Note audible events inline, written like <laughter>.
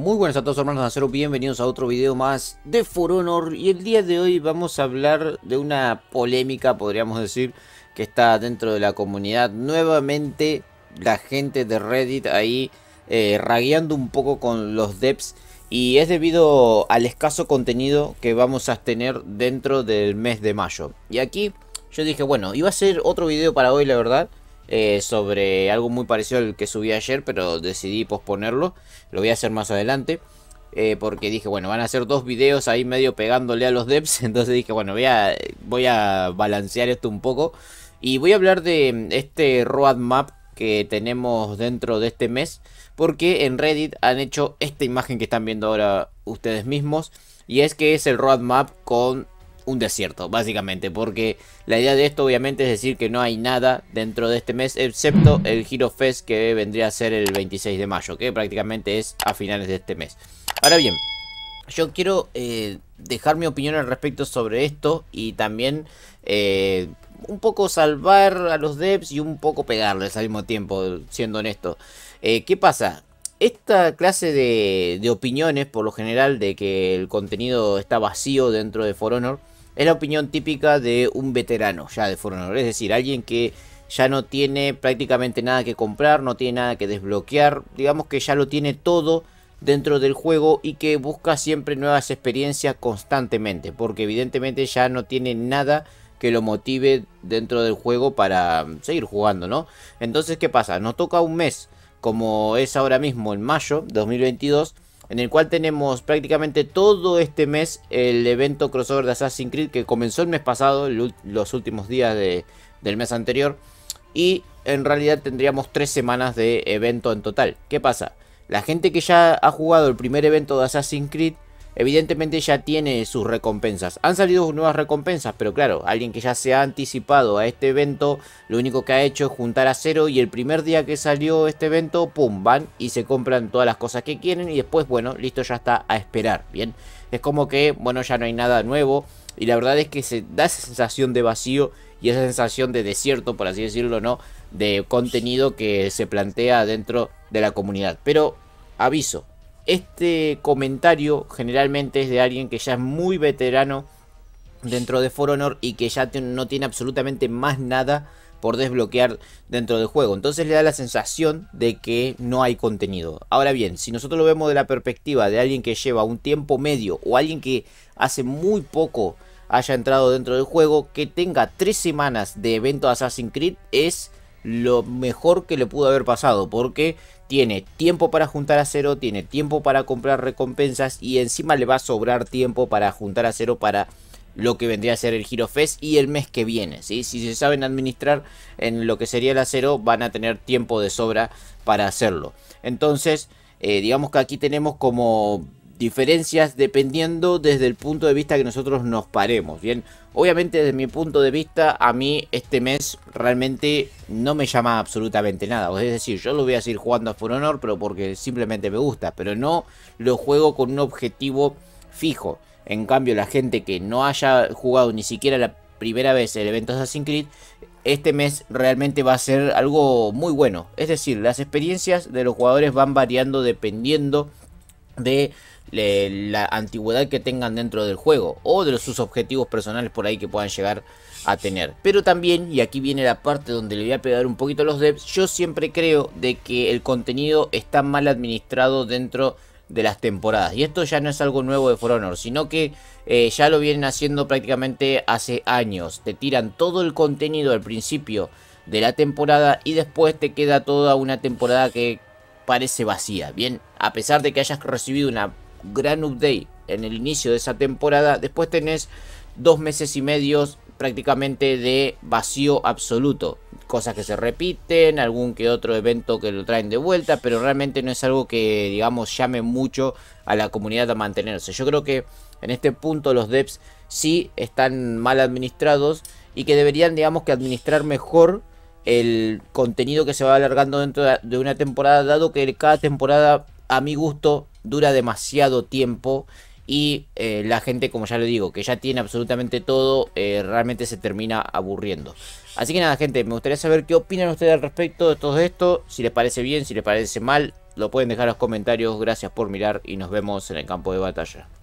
Muy buenas a todos hermanos de Acero, bienvenidos a otro video más de For Honor y el día de hoy vamos a hablar de una polémica, podríamos decir, que está dentro de la comunidad. Nuevamente la gente de Reddit ahí eh, un poco con los devs y es debido al escaso contenido que vamos a tener dentro del mes de mayo. Y aquí yo dije, bueno, iba a ser otro video para hoy la verdad, eh, sobre algo muy parecido al que subí ayer, pero decidí posponerlo. Lo voy a hacer más adelante. Eh, porque dije, bueno, van a hacer dos videos ahí medio pegándole a los devs. <laughs> Entonces dije, bueno, voy a, voy a balancear esto un poco. Y voy a hablar de mm, este roadmap que tenemos dentro de este mes. Porque en Reddit han hecho esta imagen que están viendo ahora ustedes mismos. Y es que es el roadmap con un desierto, básicamente, porque la idea de esto obviamente es decir que no hay nada dentro de este mes, excepto el giro Fest que vendría a ser el 26 de mayo, que prácticamente es a finales de este mes. Ahora bien, yo quiero eh, dejar mi opinión al respecto sobre esto y también... Eh, un poco salvar a los devs y un poco pegarles al mismo tiempo, siendo honesto. Eh, ¿Qué pasa? esta clase de, opiniones, por lo general, de que el contenido está vacío dentro de For Honor, es la opinión típica de un veterano ya de For es decir, alguien que ya no tiene prácticamente nada que comprar, no tiene nada que desbloquear, digamos que ya lo tiene todo dentro del juego y que busca siempre nuevas experiencias constantemente, porque evidentemente ya no tiene nada que lo motive dentro del juego para mm, seguir jugando, ¿no? Entonces, ¿qué pasa? Nos toca un mes, como es ahora mismo en mayo 2022, en el cual tenemos prácticamente todo este mes el evento crossover de Assassin's Creed que comenzó el mes pasado, los últimos días del mes anterior, y en realidad tendríamos tres semanas de evento en total. ¿Qué pasa? La gente que ya ha jugado el primer evento de Assassin's Creed evidentemente ya tiene sus recompensas. Han salido nuevas recompensas, pero claro, alguien que ya se ha anticipado a este evento, lo único que ha hecho es juntar a cero y el primer día que salió este evento, pum, van y se compran todas las cosas que quieren y después, bueno, listo, ya está a esperar, ¿bien? Es como que, bueno, ya no hay nada nuevo y la verdad es que se da esa sensación de vacío y esa sensación de desierto, por así decirlo, ¿no? De contenido que se plantea dentro de la comunidad. Pero aviso, este comentario generalmente es de alguien que ya es muy veterano dentro de For Honor y que ya no tiene absolutamente más nada por desbloquear dentro del juego. Entonces le da la sensación de que no hay contenido. Ahora bien, si nosotros lo vemos de la perspectiva de alguien que lleva un tiempo medio o alguien que hace muy poco haya entrado dentro del juego, que tenga tres semanas de evento Assassin's Creed es lo mejor que le pudo haber pasado, porque tiene tiempo para juntar acero, tiene tiempo para comprar recompensas y encima le va a sobrar tiempo para juntar acero para lo que vendría a ser el Giro Fest y el mes que viene. ¿sí? Si se saben administrar en lo que sería el acero, van a tener tiempo de sobra para hacerlo. Entonces, eh, digamos que aquí tenemos como diferencias dependiendo desde el punto de vista que nosotros nos paremos, ¿bien? Obviamente desde mi punto de vista, a mí este mes realmente no me llama absolutamente nada. Es decir, yo lo voy a seguir jugando a For Honor, pero porque simplemente me gusta, pero no lo juego con un objetivo fijo. En cambio, la gente que no haya jugado ni siquiera la primera vez el evento Assassin's Creed, este mes realmente va a ser algo muy bueno. Es decir, las experiencias de los jugadores van variando dependiendo de la antigüedad que tengan dentro del juego o de sus objetivos personales por ahí que puedan llegar a tener. Pero también, y aquí viene la parte donde le voy a pegar un poquito a los devs, yo siempre creo de que el contenido está mal administrado dentro de las temporadas. Y esto ya no es algo nuevo de For Honor, sino que eh, ya lo vienen haciendo prácticamente hace años. Te tiran todo el contenido al principio de la temporada y después te queda toda una temporada que parece vacía. Bien, a pesar de que hayas recibido una gran update en el inicio de esa temporada, después tenés dos meses y medio prácticamente de vacío absoluto. Cosas que se repiten, algún que otro evento que lo traen de vuelta, pero realmente no es algo que, digamos, llame mucho a la comunidad a mantenerse. Yo creo que en este punto los devs sí están mal administrados y que deberían, digamos, que administrar mejor el contenido que se va alargando dentro de una temporada, dado que cada temporada, a mi gusto, dura demasiado tiempo y eh, la gente, como ya lo digo, que ya tiene absolutamente todo, eh, realmente se termina aburriendo. Así que nada, gente, me gustaría saber qué opinan ustedes al respecto de todo esto, si les parece bien, si les parece mal, lo pueden dejar en los comentarios, gracias por mirar y nos vemos en el campo de batalla.